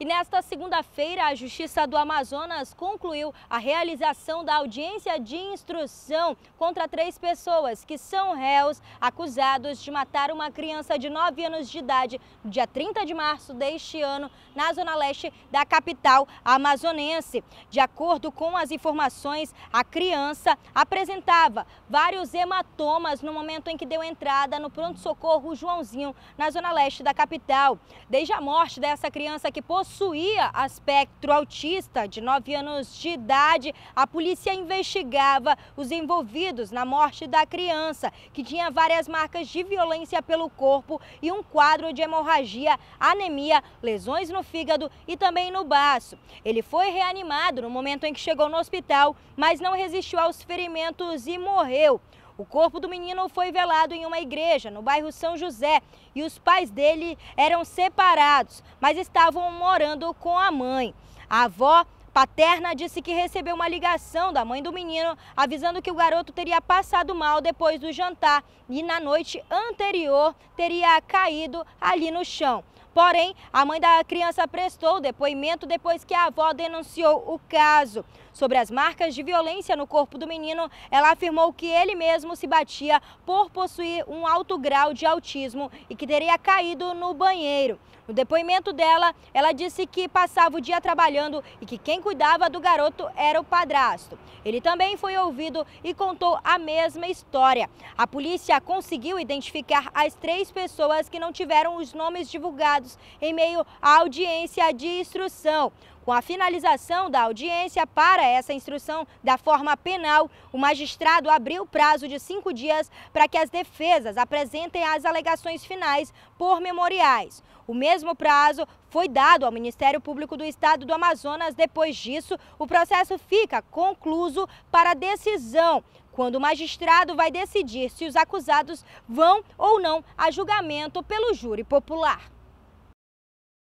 E nesta segunda-feira, a Justiça do Amazonas concluiu a realização da audiência de instrução contra três pessoas que são réus acusados de matar uma criança de 9 anos de idade, no dia 30 de março deste ano, na zona leste da capital amazonense. De acordo com as informações, a criança apresentava vários hematomas no momento em que deu entrada no pronto-socorro Joãozinho, na zona leste da capital. Desde a morte dessa criança que possui possuía aspecto autista de 9 anos de idade, a polícia investigava os envolvidos na morte da criança, que tinha várias marcas de violência pelo corpo e um quadro de hemorragia, anemia, lesões no fígado e também no baço. Ele foi reanimado no momento em que chegou no hospital, mas não resistiu aos ferimentos e morreu. O corpo do menino foi velado em uma igreja no bairro São José e os pais dele eram separados, mas estavam morando com a mãe. A avó paterna disse que recebeu uma ligação da mãe do menino avisando que o garoto teria passado mal depois do jantar e na noite anterior teria caído ali no chão. Porém, a mãe da criança prestou depoimento depois que a avó denunciou o caso. Sobre as marcas de violência no corpo do menino, ela afirmou que ele mesmo se batia por possuir um alto grau de autismo e que teria caído no banheiro. No depoimento dela, ela disse que passava o dia trabalhando e que quem cuidava do garoto era o padrasto. Ele também foi ouvido e contou a mesma história. A polícia conseguiu identificar as três pessoas que não tiveram os nomes divulgados julgados em meio à audiência de instrução. Com a finalização da audiência para essa instrução da forma penal, o magistrado abriu prazo de cinco dias para que as defesas apresentem as alegações finais por memoriais. O mesmo prazo foi dado ao Ministério Público do Estado do Amazonas. Depois disso, o processo fica concluso para decisão quando o magistrado vai decidir se os acusados vão ou não a julgamento pelo júri popular.